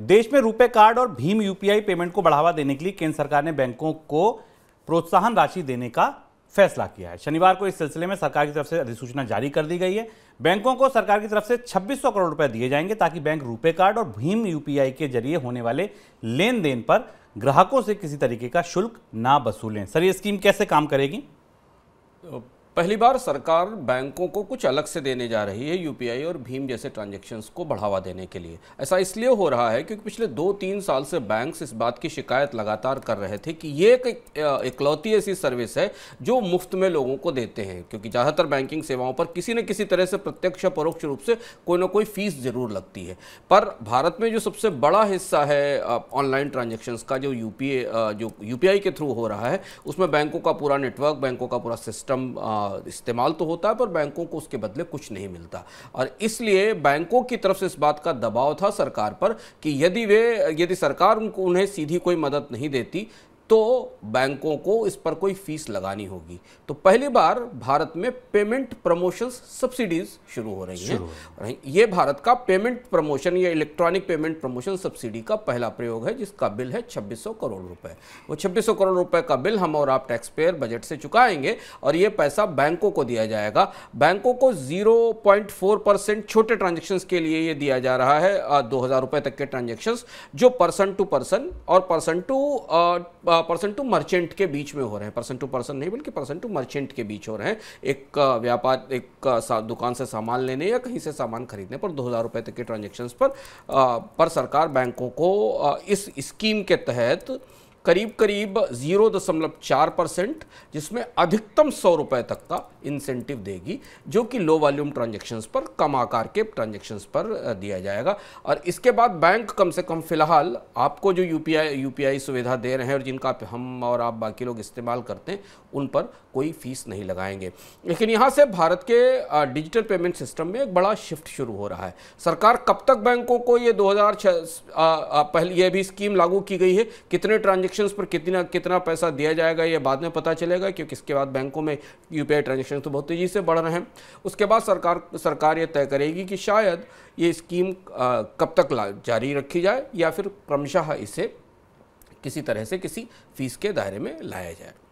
देश में रुपए कार्ड और भीम यूपीआई पेमेंट को बढ़ावा देने के लिए केंद्र सरकार ने बैंकों को प्रोत्साहन राशि देने का फैसला किया है शनिवार को इस सिलसिले में सरकार की तरफ से अधिसूचना जारी कर दी गई है बैंकों को सरकार की तरफ से 2600 करोड़ रुपए दिए जाएंगे ताकि बैंक रुपए कार्ड और भीम यूपीआई के जरिए होने वाले लेन देन पर ग्राहकों से किसी तरीके का शुल्क ना वसूलें सर ये स्कीम कैसे काम करेगी तो पहली बार सरकार बैंकों को कुछ अलग से देने जा रही है यूपीआई और भीम जैसे ट्रांजैक्शंस को बढ़ावा देने के लिए ऐसा इसलिए हो रहा है क्योंकि पिछले दो तीन साल से बैंक्स इस बात की शिकायत लगातार कर रहे थे कि ये एक इकलौती ऐसी सर्विस है जो मुफ्त में लोगों को देते हैं क्योंकि ज़्यादातर बैंकिंग सेवाओं पर किसी न किसी तरह से प्रत्यक्ष परोक्ष रूप से कोई ना कोई फीस ज़रूर लगती है पर भारत में जो सबसे बड़ा हिस्सा है ऑनलाइन ट्रांजेक्शन्स का जो यू जो यू के थ्रू हो रहा है उसमें बैंकों का पूरा नेटवर्क बैंकों का पूरा सिस्टम इस्तेमाल तो होता है पर बैंकों को उसके बदले कुछ नहीं मिलता और इसलिए बैंकों की तरफ से इस बात का दबाव था सरकार पर कि यदि वे यदि सरकार उनको उन्हें सीधी कोई मदद नहीं देती तो बैंकों को इस पर कोई फीस लगानी होगी तो पहली बार भारत में पेमेंट प्रमोशन सब्सिडीज शुरू हो रही हैं ये भारत का पेमेंट प्रमोशन या इलेक्ट्रॉनिक पेमेंट प्रमोशन सब्सिडी का पहला प्रयोग है जिसका बिल है 2600 करोड़ रुपए वो 2600 करोड़ रुपए का बिल हम और आप टैक्स पेयर बजट से चुकाएंगे और ये पैसा बैंकों को दिया जाएगा बैंकों को जीरो परसेंट छोटे ट्रांजेक्शन के लिए ये दिया जा रहा है दो हज़ार तक के ट्रांजेक्शन जो पर्सन टू पर्सन और person to person to merchant के बीच में हो रहे हैं पर्सन टू पर्सन नहीं बल्कि पर्सन टू मर्चेंट के बीच हो रहे हैं एक व्यापार एक दुकान से सामान लेने या कहीं से सामान खरीदने पर दो हज़ार रुपये तक के ट्रांजेक्शन्स पर, पर सरकार बैंकों को इस स्कीम के तहत करीब करीब जीरो दशमलव चार परसेंट जिसमें अधिकतम सौ रुपए तक का इंसेंटिव देगी जो कि लो वॉल्यूम ट्रांजेक्शन्स पर कम आकार के ट्रांजेक्शन्स पर दिया जाएगा और इसके बाद बैंक कम से कम फिलहाल आपको जो पी आई सुविधा दे रहे हैं और जिनका हम और आप बाकी लोग इस्तेमाल करते हैं उन पर कोई फीस नहीं लगाएंगे लेकिन यहाँ से भारत के डिजिटल पेमेंट सिस्टम में एक बड़ा शिफ्ट शुरू हो रहा है सरकार कब तक बैंकों को ये दो पहले ये भी स्कीम लागू की गई है कितने ट्रांजेक्शन ट्रांजेक्शन पर कितना कितना पैसा दिया जाएगा ये बाद में पता चलेगा क्योंकि इसके बाद बैंकों में यू पी ट्रांजेक्शन तो बहुत तेज़ी से बढ़ रहे हैं उसके बाद सरकार सरकार ये तय करेगी कि शायद ये स्कीम कब तक जारी रखी जाए या फिर क्रमशः इसे किसी तरह से किसी फीस के दायरे में लाया जाए